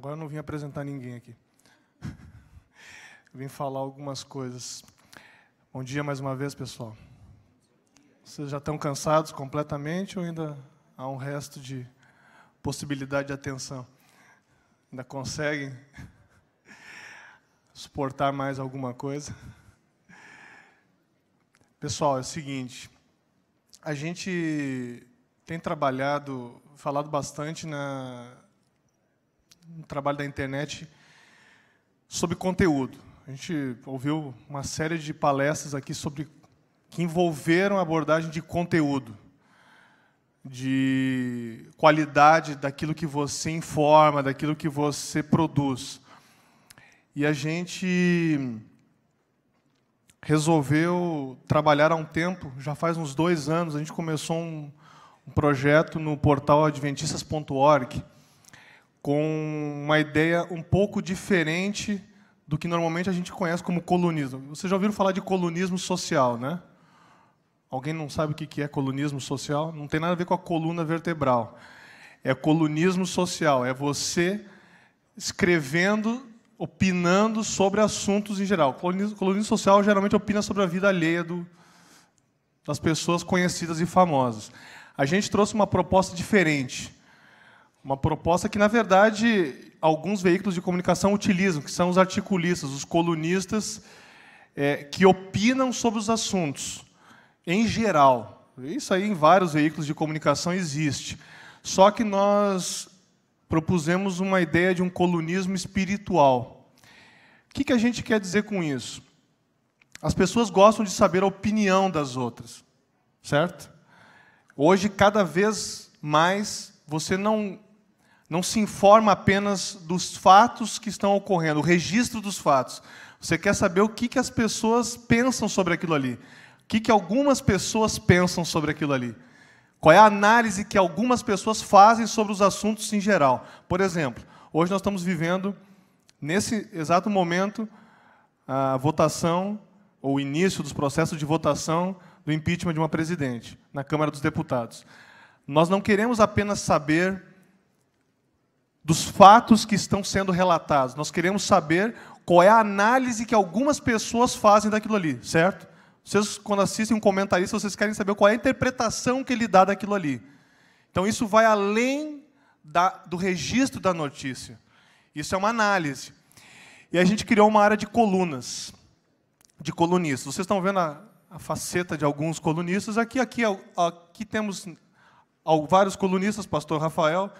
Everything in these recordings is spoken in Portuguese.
Agora eu não vim apresentar ninguém aqui. vim falar algumas coisas. Bom dia mais uma vez, pessoal. Vocês já estão cansados completamente ou ainda há um resto de possibilidade de atenção? Ainda conseguem suportar mais alguma coisa? Pessoal, é o seguinte, a gente tem trabalhado, falado bastante na um trabalho da internet sobre conteúdo. A gente ouviu uma série de palestras aqui sobre que envolveram a abordagem de conteúdo, de qualidade daquilo que você informa, daquilo que você produz. E a gente resolveu trabalhar há um tempo, já faz uns dois anos, a gente começou um, um projeto no portal adventistas.org com uma ideia um pouco diferente do que normalmente a gente conhece como colunismo. Vocês já ouviram falar de colunismo social, né? Alguém não sabe o que é colunismo social? Não tem nada a ver com a coluna vertebral. É colunismo social, é você escrevendo, opinando sobre assuntos em geral. Colunismo, colunismo social geralmente opina sobre a vida alheia do, das pessoas conhecidas e famosas. A gente trouxe uma proposta diferente. Uma proposta que, na verdade, alguns veículos de comunicação utilizam, que são os articulistas, os colunistas, é, que opinam sobre os assuntos, em geral. Isso aí em vários veículos de comunicação existe. Só que nós propusemos uma ideia de um colunismo espiritual. O que, que a gente quer dizer com isso? As pessoas gostam de saber a opinião das outras, certo? Hoje, cada vez mais, você não não se informa apenas dos fatos que estão ocorrendo, o registro dos fatos. Você quer saber o que, que as pessoas pensam sobre aquilo ali. O que, que algumas pessoas pensam sobre aquilo ali. Qual é a análise que algumas pessoas fazem sobre os assuntos em geral. Por exemplo, hoje nós estamos vivendo, nesse exato momento, a votação, ou o início dos processos de votação do impeachment de uma presidente na Câmara dos Deputados. Nós não queremos apenas saber dos fatos que estão sendo relatados. Nós queremos saber qual é a análise que algumas pessoas fazem daquilo ali, certo? Vocês, quando assistem um comentarista, vocês querem saber qual é a interpretação que ele dá daquilo ali. Então, isso vai além da, do registro da notícia. Isso é uma análise. E a gente criou uma área de colunas, de colunistas. Vocês estão vendo a, a faceta de alguns colunistas. Aqui, aqui, aqui temos vários colunistas, pastor Rafael,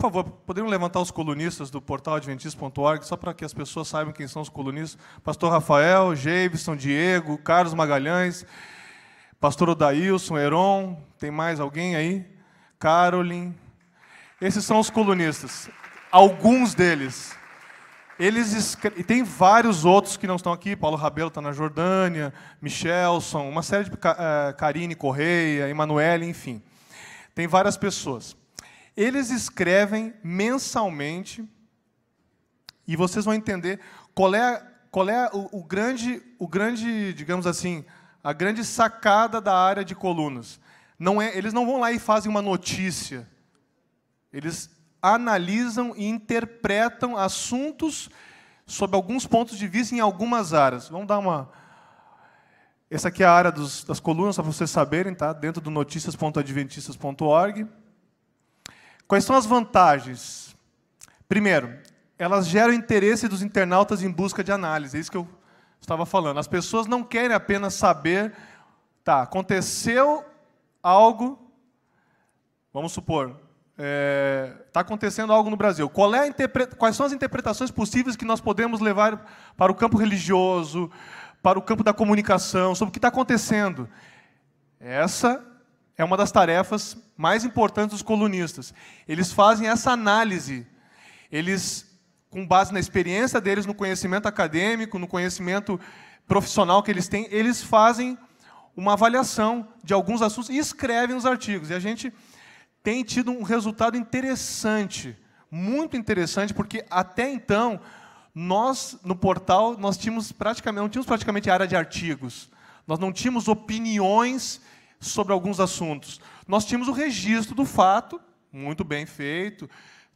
por favor, poderiam levantar os colunistas do portal adventista.org, só para que as pessoas saibam quem são os colunistas. Pastor Rafael, São Diego, Carlos Magalhães, Pastor Odailson, Heron, tem mais alguém aí? Carolyn. Esses são os colunistas. Alguns deles. Eles escre... E tem vários outros que não estão aqui. Paulo Rabelo está na Jordânia, Michelson, uma série de... Eh, Karine Correia, Emanuele, enfim. Tem várias pessoas. Eles escrevem mensalmente, e vocês vão entender qual é, qual é o, o, grande, o grande, digamos assim, a grande sacada da área de colunas. Não é, eles não vão lá e fazem uma notícia. Eles analisam e interpretam assuntos sob alguns pontos de vista em algumas áreas. Vamos dar uma. Essa aqui é a área dos, das colunas, para vocês saberem, tá? dentro do notícias.adventistas.org. Quais são as vantagens? Primeiro, elas geram interesse dos internautas em busca de análise, é isso que eu estava falando. As pessoas não querem apenas saber, tá, aconteceu algo, vamos supor, está é, tá acontecendo algo no Brasil. É interpre... Quais são as interpretações possíveis que nós podemos levar para o campo religioso, para o campo da comunicação, sobre o que está acontecendo? Essa é uma das tarefas mais importantes dos colunistas. Eles fazem essa análise. Eles, com base na experiência deles, no conhecimento acadêmico, no conhecimento profissional que eles têm, eles fazem uma avaliação de alguns assuntos e escrevem os artigos. E a gente tem tido um resultado interessante, muito interessante, porque até então nós no portal nós tínhamos praticamente não tínhamos praticamente área de artigos. Nós não tínhamos opiniões sobre alguns assuntos. Nós tínhamos o registro do fato, muito bem feito.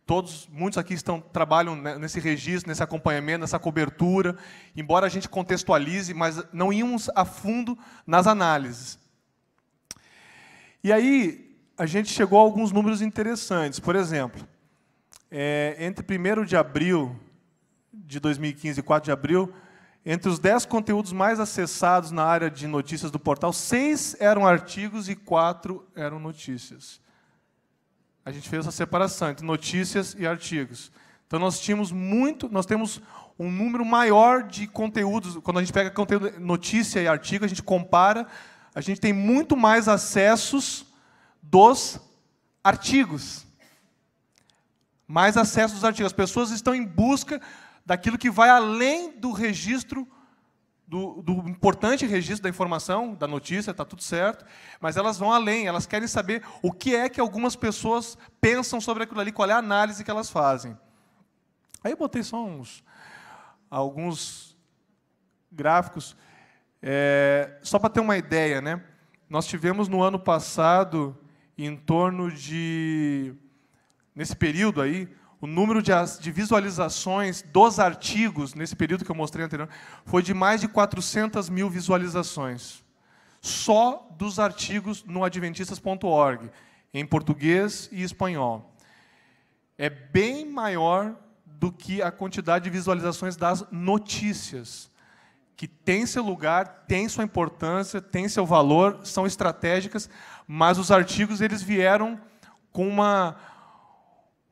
Todos, muitos aqui estão trabalham nesse registro, nesse acompanhamento, nessa cobertura. Embora a gente contextualize, mas não íamos a fundo nas análises. E aí a gente chegou a alguns números interessantes. Por exemplo, é, entre 1 de abril de 2015 e 4 de abril, entre os dez conteúdos mais acessados na área de notícias do portal, seis eram artigos e quatro eram notícias. A gente fez essa separação entre notícias e artigos. Então nós tínhamos muito, nós temos um número maior de conteúdos. Quando a gente pega conteúdo, notícia e artigo, a gente compara, a gente tem muito mais acessos dos artigos. Mais acessos dos artigos. As pessoas estão em busca daquilo que vai além do registro, do, do importante registro da informação, da notícia, está tudo certo, mas elas vão além, elas querem saber o que é que algumas pessoas pensam sobre aquilo ali, qual é a análise que elas fazem. Aí eu botei só uns, alguns gráficos, é, só para ter uma ideia, né? Nós tivemos no ano passado em torno de, nesse período aí, o número de, de visualizações dos artigos, nesse período que eu mostrei anteriormente foi de mais de 400 mil visualizações. Só dos artigos no adventistas.org, em português e espanhol. É bem maior do que a quantidade de visualizações das notícias, que tem seu lugar, tem sua importância, tem seu valor, são estratégicas, mas os artigos eles vieram com uma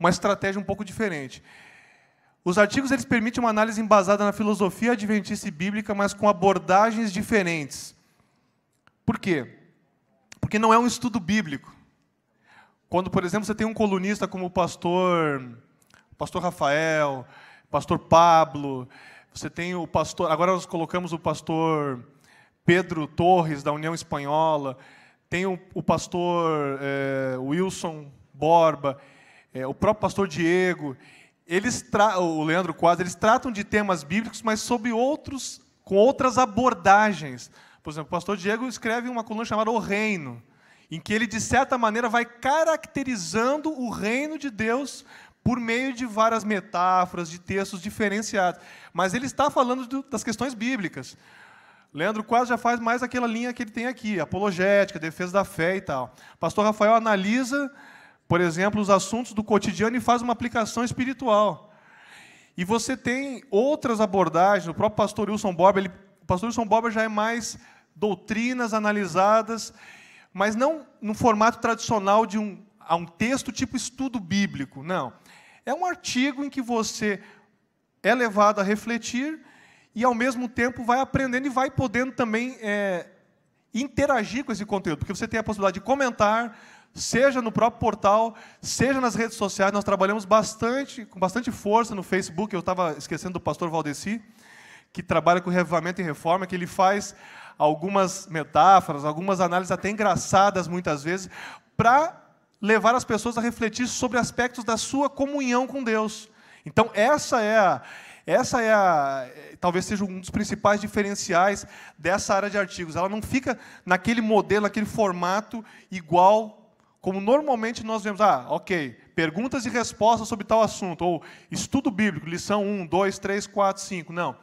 uma estratégia um pouco diferente. Os artigos eles permitem uma análise embasada na filosofia adventista e bíblica, mas com abordagens diferentes. Por quê? Porque não é um estudo bíblico. Quando, por exemplo, você tem um colunista como o pastor, pastor Rafael, pastor Pablo, você tem o pastor, agora nós colocamos o pastor Pedro Torres, da União Espanhola, tem o, o pastor é, Wilson Borba, é, o próprio pastor Diego, eles o Leandro Quadro, eles tratam de temas bíblicos, mas sob outros, com outras abordagens. Por exemplo, o pastor Diego escreve uma coluna chamada O Reino, em que ele, de certa maneira, vai caracterizando o reino de Deus por meio de várias metáforas, de textos diferenciados. Mas ele está falando do, das questões bíblicas. Leandro quase já faz mais aquela linha que ele tem aqui, apologética, defesa da fé e tal. Pastor Rafael analisa por exemplo, os assuntos do cotidiano e faz uma aplicação espiritual. E você tem outras abordagens, o próprio pastor Wilson Borba, ele, o pastor Wilson Borba já é mais doutrinas analisadas, mas não no formato tradicional de um, a um texto tipo estudo bíblico, não. É um artigo em que você é levado a refletir e, ao mesmo tempo, vai aprendendo e vai podendo também é, interagir com esse conteúdo, porque você tem a possibilidade de comentar, seja no próprio portal, seja nas redes sociais. Nós trabalhamos bastante, com bastante força no Facebook. Eu estava esquecendo do pastor Valdeci, que trabalha com revivamento e reforma, que ele faz algumas metáforas, algumas análises até engraçadas muitas vezes, para levar as pessoas a refletir sobre aspectos da sua comunhão com Deus. Então, essa é a, essa é a, talvez seja um dos principais diferenciais dessa área de artigos. Ela não fica naquele modelo, naquele formato igual como normalmente nós vemos, ah, ok, perguntas e respostas sobre tal assunto, ou estudo bíblico, lição 1, 2, 3, 4, 5. Não.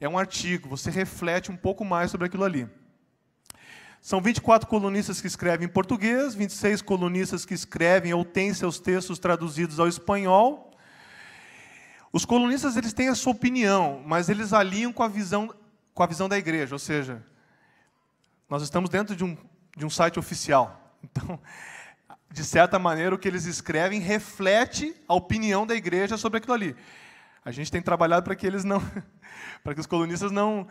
É um artigo, você reflete um pouco mais sobre aquilo ali. São 24 colunistas que escrevem em português, 26 colunistas que escrevem ou têm seus textos traduzidos ao espanhol. Os colunistas eles têm a sua opinião, mas eles alinham com a visão, com a visão da igreja, ou seja, nós estamos dentro de um, de um site oficial. Então, de certa maneira, o que eles escrevem reflete a opinião da igreja sobre aquilo ali. A gente tem trabalhado para que eles não, para que os colunistas não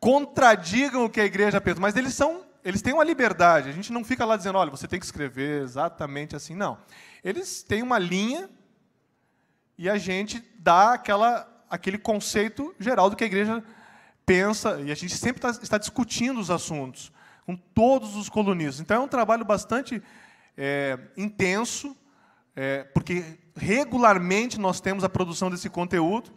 contradigam o que a igreja pensa, mas eles são, eles têm uma liberdade. A gente não fica lá dizendo, olha, você tem que escrever exatamente assim, não. Eles têm uma linha e a gente dá aquela, aquele conceito geral do que a igreja pensa e a gente sempre está, está discutindo os assuntos com todos os colunistas. Então é um trabalho bastante é, intenso, é, porque regularmente nós temos a produção desse conteúdo,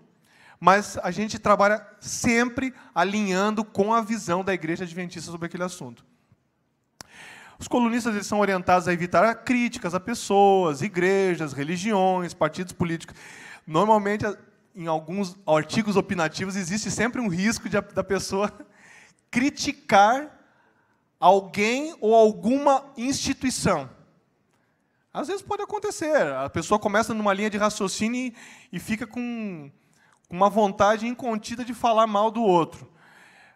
mas a gente trabalha sempre alinhando com a visão da Igreja Adventista sobre aquele assunto. Os colunistas eles são orientados a evitar críticas a pessoas, igrejas, religiões, partidos políticos. Normalmente, em alguns artigos opinativos, existe sempre um risco de, da pessoa criticar alguém ou alguma instituição. Às vezes pode acontecer. A pessoa começa numa linha de raciocínio e, e fica com uma vontade incontida de falar mal do outro.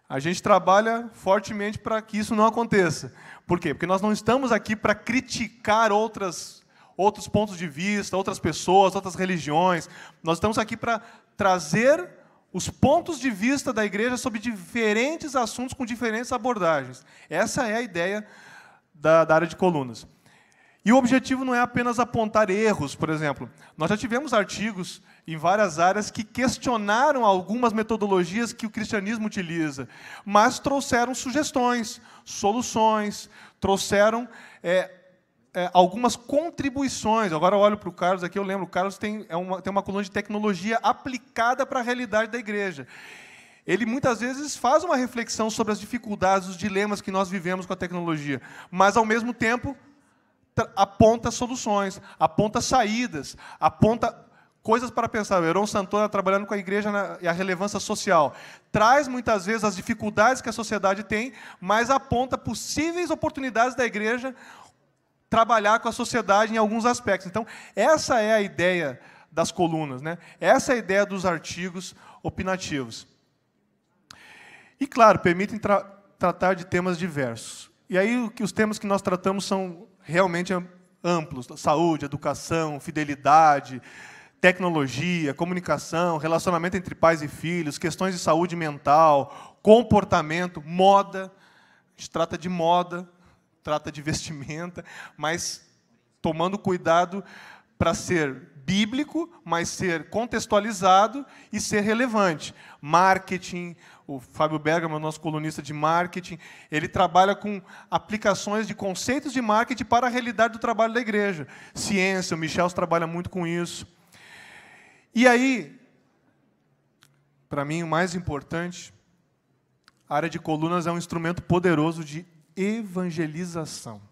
A gente trabalha fortemente para que isso não aconteça. Por quê? Porque nós não estamos aqui para criticar outras, outros pontos de vista, outras pessoas, outras religiões. Nós estamos aqui para trazer os pontos de vista da igreja sobre diferentes assuntos com diferentes abordagens. Essa é a ideia da, da área de colunas. E o objetivo não é apenas apontar erros, por exemplo. Nós já tivemos artigos em várias áreas que questionaram algumas metodologias que o cristianismo utiliza, mas trouxeram sugestões, soluções, trouxeram é, é, algumas contribuições. Agora eu olho para o Carlos aqui, eu lembro, o Carlos tem, é uma, tem uma coluna de tecnologia aplicada para a realidade da igreja. Ele muitas vezes faz uma reflexão sobre as dificuldades, os dilemas que nós vivemos com a tecnologia, mas ao mesmo tempo aponta soluções, aponta saídas, aponta coisas para pensar. O Heron Santana tá trabalhando com a igreja na, e a relevância social. Traz muitas vezes as dificuldades que a sociedade tem, mas aponta possíveis oportunidades da igreja trabalhar com a sociedade em alguns aspectos. Então, essa é a ideia das colunas, né? essa é a ideia dos artigos opinativos. E, claro, permitem tra tratar de temas diversos. E aí, os temas que nós tratamos são realmente amplos: saúde, educação, fidelidade, tecnologia, comunicação, relacionamento entre pais e filhos, questões de saúde mental, comportamento, moda. A gente trata de moda, trata de vestimenta, mas tomando cuidado para ser bíblico, mas ser contextualizado e ser relevante. Marketing, o Fábio Bergamo, nosso colunista de marketing, ele trabalha com aplicações de conceitos de marketing para a realidade do trabalho da igreja. Ciência, o Michel trabalha muito com isso. E aí, para mim, o mais importante, a área de colunas é um instrumento poderoso de evangelização.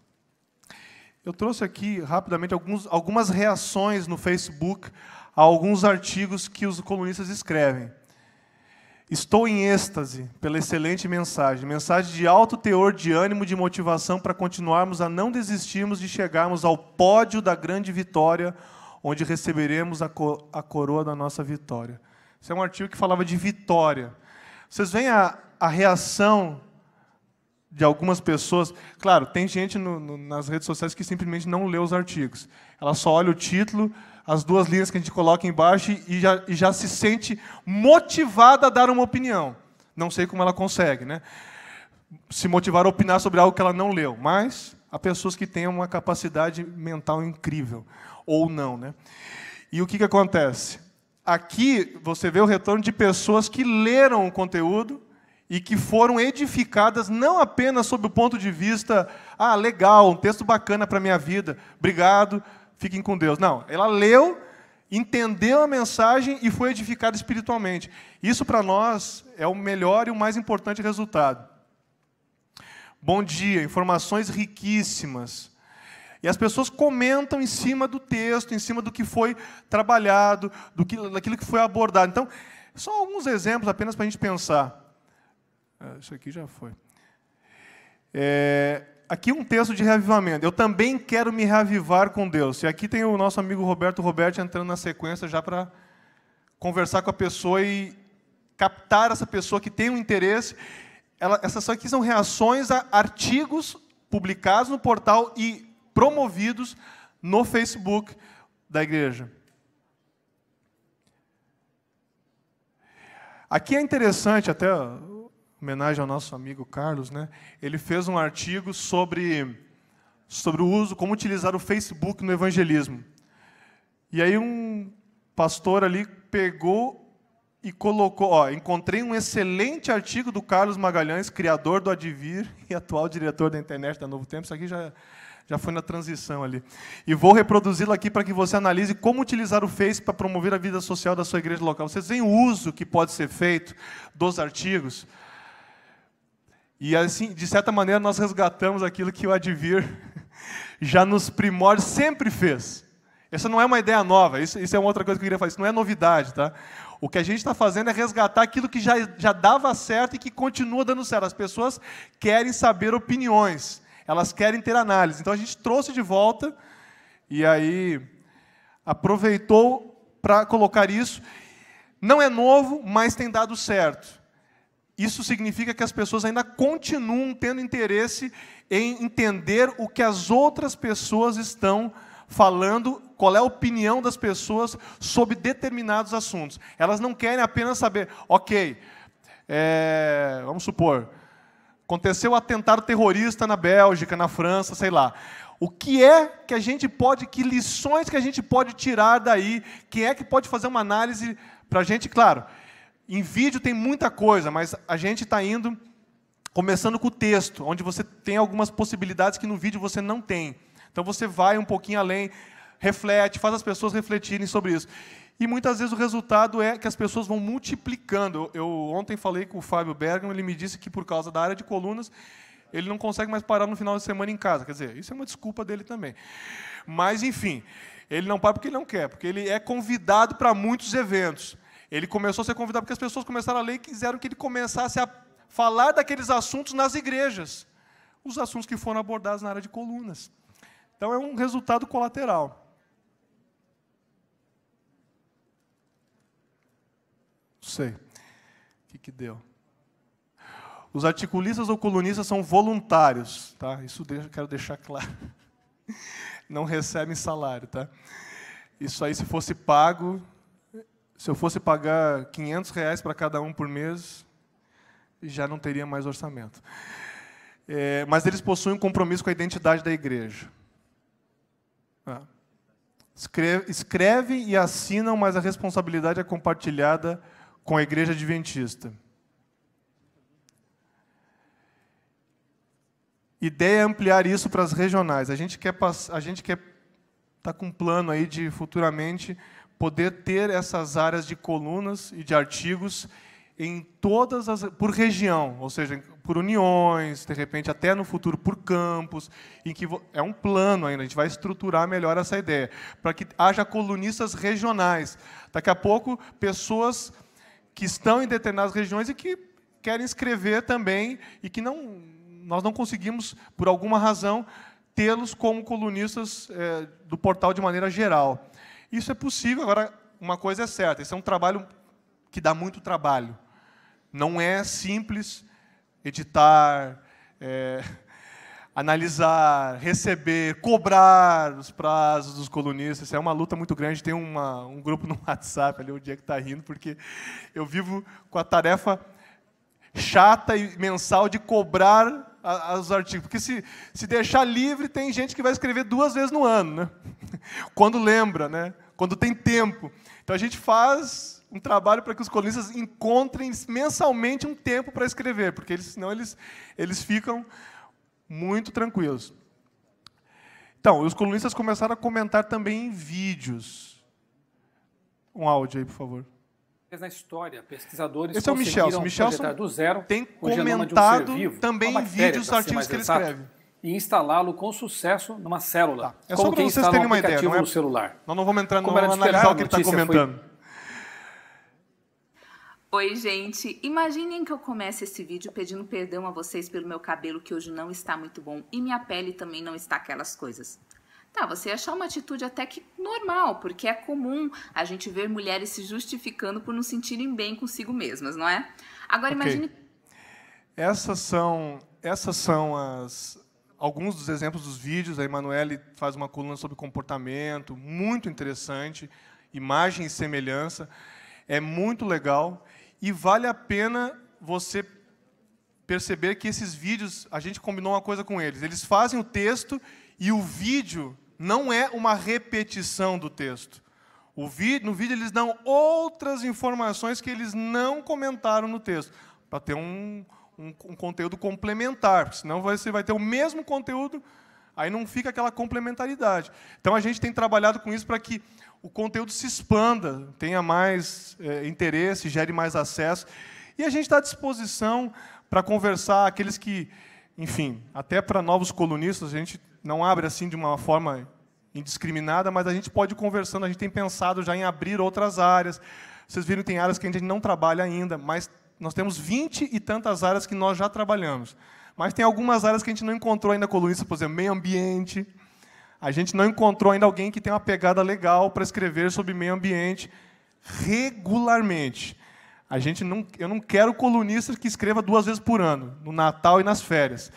Eu trouxe aqui rapidamente alguns, algumas reações no Facebook a alguns artigos que os colunistas escrevem. Estou em êxtase pela excelente mensagem, mensagem de alto teor de ânimo, de motivação para continuarmos a não desistirmos de chegarmos ao pódio da grande vitória, onde receberemos a, co a coroa da nossa vitória. Esse é um artigo que falava de vitória. Vocês veem a, a reação de algumas pessoas. Claro, tem gente no, no, nas redes sociais que simplesmente não lê os artigos. Ela só olha o título, as duas linhas que a gente coloca embaixo e já, e já se sente motivada a dar uma opinião. Não sei como ela consegue, né? Se motivar a opinar sobre algo que ela não leu, mas há pessoas que têm uma capacidade mental incrível, ou não, né? E o que, que acontece? Aqui você vê o retorno de pessoas que leram o conteúdo, e que foram edificadas não apenas sob o ponto de vista, ah, legal, um texto bacana para a minha vida, obrigado, fiquem com Deus. Não, ela leu, entendeu a mensagem e foi edificada espiritualmente. Isso para nós é o melhor e o mais importante resultado. Bom dia, informações riquíssimas. E as pessoas comentam em cima do texto, em cima do que foi trabalhado, do que, daquilo que foi abordado. Então, só alguns exemplos apenas para a gente pensar. Ah, isso aqui já foi. É, aqui um texto de reavivamento. Eu também quero me reavivar com Deus. E aqui tem o nosso amigo Roberto Roberto entrando na sequência já para conversar com a pessoa e captar essa pessoa que tem um interesse. Ela, essas aqui são reações a artigos publicados no portal e promovidos no Facebook da igreja. Aqui é interessante, até homenagem ao nosso amigo Carlos, né? Ele fez um artigo sobre sobre o uso, como utilizar o Facebook no evangelismo. E aí um pastor ali pegou e colocou, ó, encontrei um excelente artigo do Carlos Magalhães, criador do Advir e atual diretor da internet da Novo Tempo. Isso aqui já já foi na transição ali. E vou reproduzi-lo aqui para que você analise como utilizar o Face para promover a vida social da sua igreja local. Vocês veem o uso que pode ser feito dos artigos. E assim, de certa maneira, nós resgatamos aquilo que o Advir já nos primórdios sempre fez. Essa não é uma ideia nova, isso, isso é uma outra coisa que eu queria falar, isso não é novidade, tá? O que a gente está fazendo é resgatar aquilo que já, já dava certo e que continua dando certo. As pessoas querem saber opiniões, elas querem ter análise. Então a gente trouxe de volta e aí aproveitou para colocar isso. Não é novo, mas tem dado certo isso significa que as pessoas ainda continuam tendo interesse em entender o que as outras pessoas estão falando, qual é a opinião das pessoas sobre determinados assuntos. Elas não querem apenas saber, ok, é, vamos supor, aconteceu um atentado terrorista na Bélgica, na França, sei lá. O que é que a gente pode, que lições que a gente pode tirar daí? Quem é que pode fazer uma análise para a gente? Claro, em vídeo tem muita coisa, mas a gente está indo começando com o texto, onde você tem algumas possibilidades que no vídeo você não tem. Então você vai um pouquinho além, reflete, faz as pessoas refletirem sobre isso. E muitas vezes o resultado é que as pessoas vão multiplicando. Eu ontem falei com o Fábio Bergman, ele me disse que por causa da área de colunas, ele não consegue mais parar no final de semana em casa. Quer dizer, isso é uma desculpa dele também. Mas, enfim, ele não para porque ele não quer, porque ele é convidado para muitos eventos. Ele começou a ser convidado porque as pessoas começaram a ler e quiseram que ele começasse a falar daqueles assuntos nas igrejas, os assuntos que foram abordados na área de colunas. Então é um resultado colateral. Não sei. O que, que deu? Os articulistas ou colunistas são voluntários, tá? Isso eu quero deixar claro. Não recebem salário, tá? Isso aí, se fosse pago, se eu fosse pagar 500 reais para cada um por mês, já não teria mais orçamento. É, mas eles possuem um compromisso com a identidade da igreja. Tá? Escreve, escrevem e assinam, mas a responsabilidade é compartilhada com a igreja adventista. Ideia é ampliar isso para as regionais. A gente quer estar tá com um plano aí de futuramente poder ter essas áreas de colunas e de artigos em todas as por região, ou seja, por uniões, de repente até no futuro por campos, em que é um plano ainda, a gente vai estruturar melhor essa ideia, para que haja colunistas regionais. Daqui a pouco, pessoas que estão em determinadas regiões e que querem escrever também e que não nós não conseguimos por alguma razão tê-los como colunistas é, do portal de maneira geral. Isso é possível, agora, uma coisa é certa: esse é um trabalho que dá muito trabalho. Não é simples editar, é, analisar, receber, cobrar os prazos dos colunistas. é uma luta muito grande. Tem uma, um grupo no WhatsApp ali, o que está rindo, porque eu vivo com a tarefa chata e mensal de cobrar aos artigos. Porque se, se deixar livre, tem gente que vai escrever duas vezes no ano, né? quando lembra, né? quando tem tempo. Então a gente faz um trabalho para que os colunistas encontrem mensalmente um tempo para escrever, porque eles, senão eles, eles ficam muito tranquilos. Então, os colunistas começaram a comentar também em vídeos. Um áudio aí, por favor na história, pesquisadores Esse é o Michelson. Michelson do zero tem comentado um vivo, também em vídeos, artigos que ele exato, escreve. E instalá-lo com sucesso numa célula. Tá. É só para vocês terem um uma ideia. Não é... no celular. Nós não vamos entrar no analisar o que ele está comentando. Foi... Oi, gente. Imaginem que eu comece esse vídeo pedindo perdão a vocês pelo meu cabelo que hoje não está muito bom e minha pele também não está aquelas coisas. Tá, você achar uma atitude até que normal, porque é comum a gente ver mulheres se justificando por não sentirem bem consigo mesmas, não é? Agora okay. imagine. Essas são, essas são as, alguns dos exemplos dos vídeos. A Emanuele faz uma coluna sobre comportamento, muito interessante, imagem e semelhança. É muito legal e vale a pena você perceber que esses vídeos, a gente combinou uma coisa com eles. Eles fazem o texto e o vídeo não é uma repetição do texto. no vídeo eles dão outras informações que eles não comentaram no texto, para ter um, um, um, conteúdo complementar, senão você vai ter o mesmo conteúdo, aí não fica aquela complementaridade. Então a gente tem trabalhado com isso para que o conteúdo se expanda, tenha mais é, interesse, gere mais acesso. E a gente está à disposição para conversar aqueles que, enfim, até para novos colunistas, a gente não abre assim de uma forma indiscriminada, mas a gente pode ir conversando, a gente tem pensado já em abrir outras áreas. Vocês viram, tem áreas que a gente não trabalha ainda, mas nós temos vinte e tantas áreas que nós já trabalhamos. Mas tem algumas áreas que a gente não encontrou ainda colunista, por exemplo, meio ambiente. A gente não encontrou ainda alguém que tem uma pegada legal para escrever sobre meio ambiente regularmente. A gente não, eu não quero colunistas que escreva duas vezes por ano, no Natal e nas férias.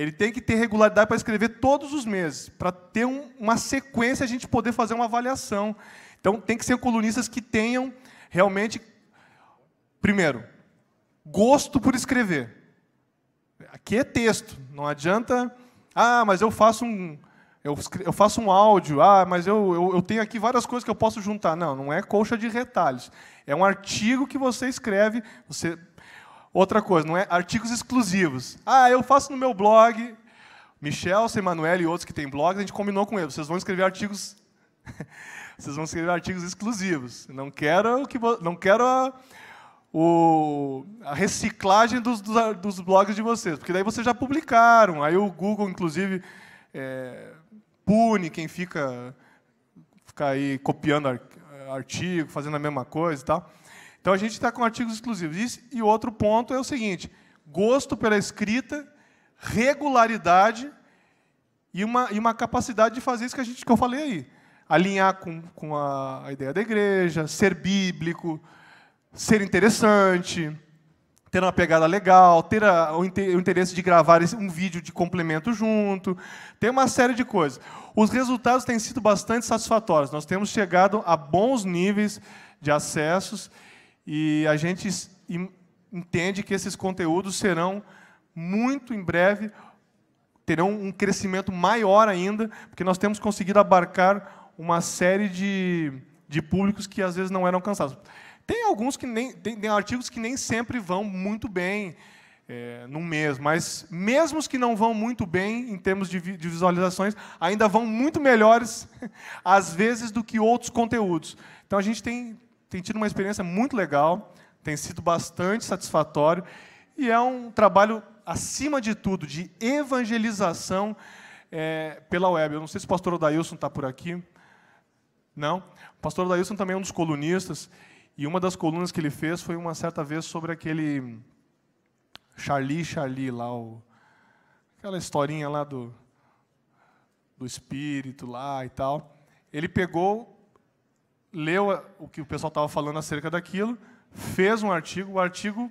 Ele tem que ter regularidade para escrever todos os meses, para ter um, uma sequência a gente poder fazer uma avaliação. Então, tem que ser colunistas que tenham realmente, primeiro, gosto por escrever. Aqui é texto, não adianta. Ah, mas eu faço um, eu, eu faço um áudio. Ah, mas eu, eu, eu tenho aqui várias coisas que eu posso juntar. Não, não é colcha de retalhos. É um artigo que você escreve, você Outra coisa, não é artigos exclusivos. Ah, eu faço no meu blog, Michel, Emanuel e outros que têm blogs, a gente combinou com eles, vocês vão escrever artigos vocês vão escrever artigos exclusivos. Não quero que não quero a, o, a reciclagem dos, dos, dos, blogs de vocês, porque daí vocês já publicaram. Aí o Google, inclusive, é, pune quem fica, fica aí copiando artigo, fazendo a mesma coisa e tal. Então a gente está com artigos exclusivos. E outro ponto é o seguinte: gosto pela escrita, regularidade e uma, e uma capacidade de fazer isso que, a gente, que eu falei aí. Alinhar com, com a, ideia da igreja, ser bíblico, ser interessante, ter uma pegada legal, ter a, o, interesse de gravar um vídeo de complemento junto. Tem uma série de coisas. Os resultados têm sido bastante satisfatórios. Nós temos chegado a bons níveis de acessos. E a gente entende que esses conteúdos serão muito em breve terão um crescimento maior ainda, porque nós temos conseguido abarcar uma série de, de públicos que às vezes não eram cansados Tem alguns que nem tem, tem artigos que nem sempre vão muito bem é, no mês, mas mesmo os que não vão muito bem em termos de, de visualizações, ainda vão muito melhores às vezes do que outros conteúdos. Então a gente tem tem tido uma experiência muito legal, tem sido bastante satisfatório e é um trabalho, acima de tudo, de evangelização é, pela web. Eu não sei se o pastor Odailson está por aqui. Não? O pastor Odailson também é um dos colunistas e uma das colunas que ele fez foi uma certa vez sobre aquele Charlie Charlie lá, o, aquela historinha lá do, do espírito lá e tal. Ele pegou leu o que o pessoal estava falando acerca daquilo, fez um artigo, o artigo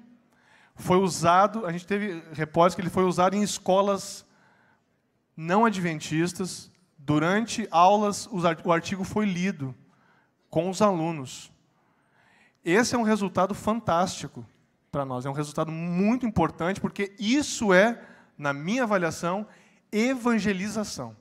foi usado, a gente teve repórter que ele foi usado em escolas não adventistas, durante aulas o artigo foi lido com os alunos. Esse é um resultado fantástico para nós, é um resultado muito importante, porque isso é, na minha avaliação, evangelização.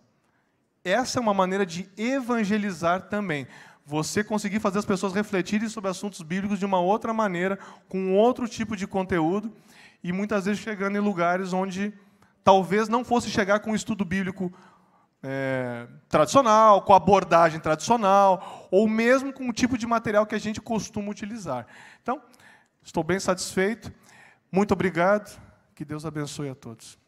Essa é uma maneira de evangelizar também você conseguir fazer as pessoas refletirem sobre assuntos bíblicos de uma outra maneira, com outro tipo de conteúdo, e muitas vezes chegando em lugares onde talvez não fosse chegar com um estudo bíblico é, tradicional, com abordagem tradicional, ou mesmo com o tipo de material que a gente costuma utilizar. Então, estou bem satisfeito. Muito obrigado. Que Deus abençoe a todos.